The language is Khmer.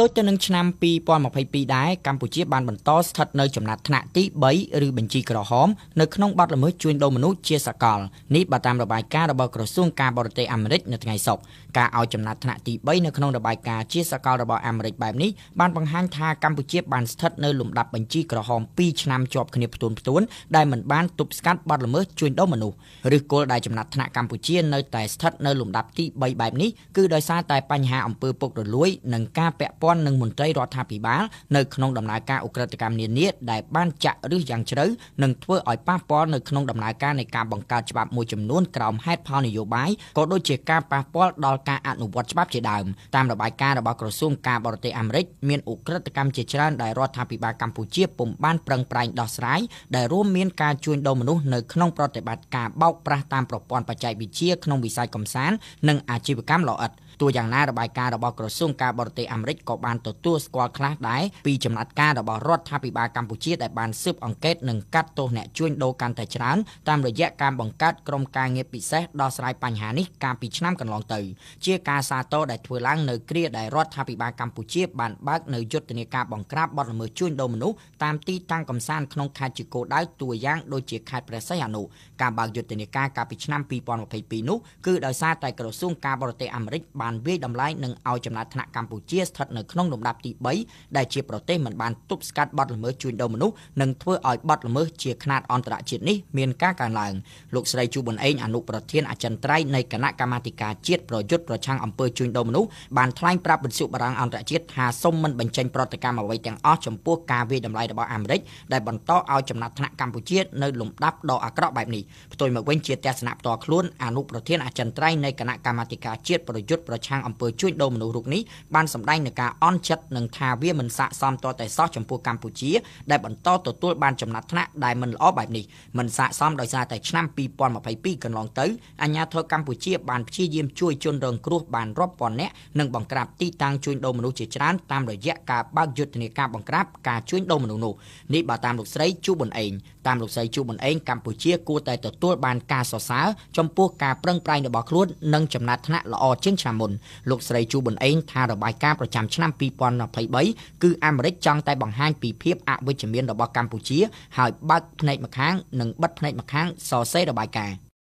ដូចទៅនឹងឆ្នាំ2022ដែរកម្ពុជាបានបន្តស្ថិតនៅចំណាត់ថ្នាក់ទី3ឬបញ្ជីក្រហមនៅក្នុងបទល្មើសជួញដូរមនុស្សជាសកលនេះបើតាមរបាយការណ៍របស់ក្រសួងការបរទេសអាមេរិកនៅថ្ងៃសុក្រការឲ្យចំណាត់ថ្នាក់ទី3នៅក្នុងរបាយការណ៍ជាសកលរបស់អាមេរិកបែបនេះបានបង្ហាញថាកម្ពុជាបានស្ថិតនៅលំដាប់បញ្ជីក្រហម2ឆ្នាំជាប់គ្នាផ្ទួនផ្ទួនដែលមិនបានទប់ស្កាត់បទល្មើសជួញដូរមនុស្សឬគល់ដែលចំណាត់ថ្នាក់កម្ពុជានៅតែស្ថិតនៅលំដាប់ទី3បែបនេះគឺដោយសារតែបញ្ហាអំពើពុករលួយនិងការពាក់ព័ន្ធនឹងមន្ត្រីរដ្ឋាភិបាលនៅក្នុងដំណើរការអ ுக ្រិតកម្មនានាដែលបានចាក់ឫសយ៉ាងជ្រៅនិងធ្វើឲ្យប៉ះពាល់នៅក្នុងដំណើរការនៃការបង្កើតច្បាប់មួយចំនួនក្រោមហេតុផលនយោបាយក៏ដូចជាការប៉ះពាល់ដល់ការអនុវត្តច្បាប់ជាដើមតាមរបាយការណ៍របស់ក្រសួងការបរទេសអាមេរិកមានអ ுக ្រិតកម្មជាច្រើនដែលរដ្ឋាភិបាលកម្ពុជាពុំបានប្រឹងប្រែងដោះស្រាយដែលរួមមានការជួញដូរមនុស្សនៅក្នុងប្រតិបត្តិការបោកប្រាស់តាមប្រព័ន្ធបច្ចេកវិទ្យាក្នុងវិស័យកំសាន្តនិងអាជីវកម្មល្អឥតទោះយ៉ាងណារបាយការណ៍របស់ក្រសួងការបរទេសអាមេរិកក៏ក៏បានទទួលស្គាល់ខ្លះដែរពីចំណាត់ការរបស់រដ្ឋាភិបាលកម្ពុជាដែលបានស៊ើបអង្កេតនិងកាត់ទោសអ្នកជួញដូរកាន់តែច្រើនតាមរយៈការបង្កើតក្រុមការងារពិសេសដោះស្រាយបញ្ហានេះកាលពីឆ្នាំកន្លងទៅ ជាការសាទរដែលធ្វើឡើងនៅគ្រាដែលរដ្ឋាភិបាលកម្ពុជាបានបើកនៅយុទ្ធនាការបង្ក្រាបបទល្មើសជួញដូរមនុស្សតាមទីតាំងកំសាន្តក្នុងខេត្តជាគោលដៅតួយ៉ាងដូចជាខេត្តព្រះសីហនុការបើកយុទ្ធនាការកាលពីឆ្នាំ2022នោះគឺដោយសារតែក្រសួងការបរទេសអាមេរិក បានវាយតម្លៃនិងឲ្យចំណាត់ថ្នាក់កម្ពុជាស្ថិតនៅនៅក្នុងលំដាប់ទី3ដែលជាប្រទេសមិនបានទប់ស្កាត់បទល្មើសជួញដូរមនុស្សនិងធ្វើឲ្យបទល្មើសជាខ្នាតអន្តរជាតិនេះមានការកើនឡើងលោកស្រីជូប៊ុនអេងអនុប្រធានអចិន្ត្រៃយ៍នៃគណៈកម្មាធិការជាតិប្រយុទ្ធប្រឆាំងអំពើជួញដូរមនុស្សបានថ្លែងប្រាប់វិទ្យុបារាំងអន្តរជាតិថាសូមមិនបញ្ចេញប្រតិកម្មអ្វីទាំងអស់ចំពោះការវាយតម្លៃរបស់អាមេរិកដែលបន្តឲ្យចំណាត់ថ្នាក់កម្ពុជានៅលំដាប់ដ៏អាក្រក់បែបនេះផ្ទុយមកវិញជាទស្សនៈផ្ទាល់ខ្លួនអនុប្រធានអចិន្ត្រៃយ៍នៃគណៈកម្មាធិការជាតិប្រយុទ្ធប្រឆាំងអំពើជួញដូរមនុស្សរូបនេះបានសម្ដែងនៅការអន់ចិត្តនឹងថាវាមិនស័ក្តិសមតតែសោះចំពោះកម្ពុជាដែលបន្តទទួលបានចំណាត់ថ្នាក់ដែលមិនល្អបែបនេះមិនស័ក្តិសមដោយសារតែឆ្នាំ2022កន្លងទៅអាជ្ញាធរកម្ពុជាបានព្យាយាមជួយជនរងគ្រោះបានរាប់ពាន់នាក់និងបង្ក្រាបទីតាំងជួញដូរមនុស្សជាច្រើនតាមរយៈការបើកយុទ្ធនាការបង្ក្រាបការជួញដូរមនុស្សនោះនេះបើតាមលោកស្រីជូប៊ុនអេងតាមលោកស្រីជូប៊ុនអេងកម្ពុជាគួរតែទទួលបានការសរសើរចំពោះការប្រឹងប្រែងរបស់ខ្លួននិងចំណាត់ថ្នាក់ល្អជាងឆ្នាំមុនលោកស្រីជូប៊ុនអេងថារបាយការណ៍ប្រចាំឆ្នាំឆ្នាំ2023គឺអាមេរិកចង់តែបង្ហាញពីភាពអវិជ្ជមានរបស់កម្ពុជាហើយបើកភ្នែកម្ខាងនិងបិទភ្នែកម្ខាងសរសេររបាយការណ៍